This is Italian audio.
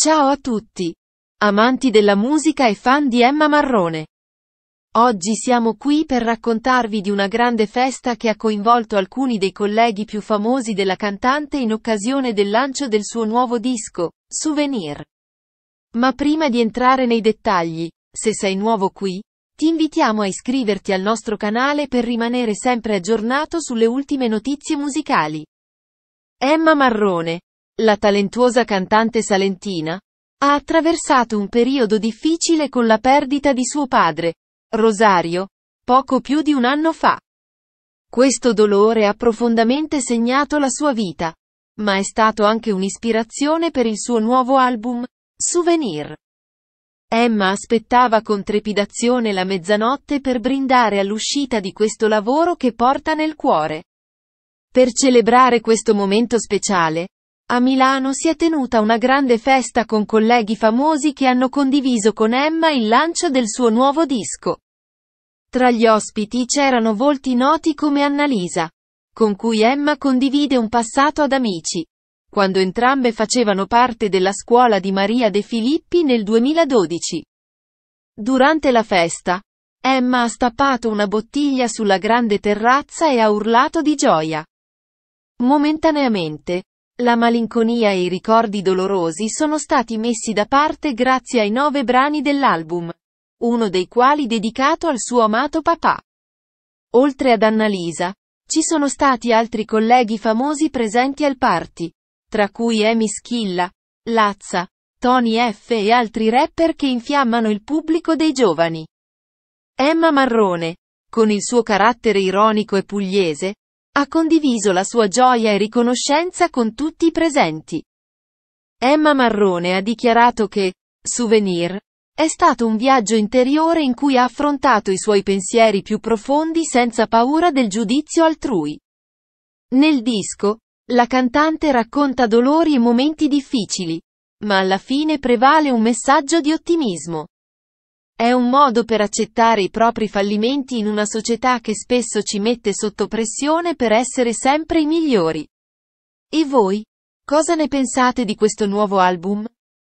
Ciao a tutti! Amanti della musica e fan di Emma Marrone. Oggi siamo qui per raccontarvi di una grande festa che ha coinvolto alcuni dei colleghi più famosi della cantante in occasione del lancio del suo nuovo disco, Souvenir. Ma prima di entrare nei dettagli, se sei nuovo qui, ti invitiamo a iscriverti al nostro canale per rimanere sempre aggiornato sulle ultime notizie musicali. Emma Marrone, la talentuosa cantante salentina, ha attraversato un periodo difficile con la perdita di suo padre, Rosario, poco più di un anno fa. Questo dolore ha profondamente segnato la sua vita, ma è stato anche un'ispirazione per il suo nuovo album, Souvenir. Emma aspettava con trepidazione la mezzanotte per brindare all'uscita di questo lavoro che porta nel cuore. Per celebrare questo momento speciale, a Milano si è tenuta una grande festa con colleghi famosi che hanno condiviso con Emma il lancio del suo nuovo disco. Tra gli ospiti c'erano volti noti come Annalisa, con cui Emma condivide un passato ad amici, quando entrambe facevano parte della scuola di Maria De Filippi nel 2012. Durante la festa, Emma ha stappato una bottiglia sulla grande terrazza e ha urlato di gioia. Momentaneamente, la malinconia e i ricordi dolorosi sono stati messi da parte grazie ai nove brani dell'album, uno dei quali dedicato al suo amato papà. Oltre ad Annalisa, ci sono stati altri colleghi famosi presenti al party, tra cui Amy Schilla, Lazza, Tony F e altri rapper che infiammano il pubblico dei giovani. Emma Marrone, con il suo carattere ironico e pugliese, ha condiviso la sua gioia e riconoscenza con tutti i presenti. Emma Marrone ha dichiarato che, Souvenir, è stato un viaggio interiore in cui ha affrontato i suoi pensieri più profondi senza paura del giudizio altrui. Nel disco, la cantante racconta dolori e momenti difficili, ma alla fine prevale un messaggio di ottimismo. È un modo per accettare i propri fallimenti in una società che spesso ci mette sotto pressione per essere sempre i migliori. E voi? Cosa ne pensate di questo nuovo album?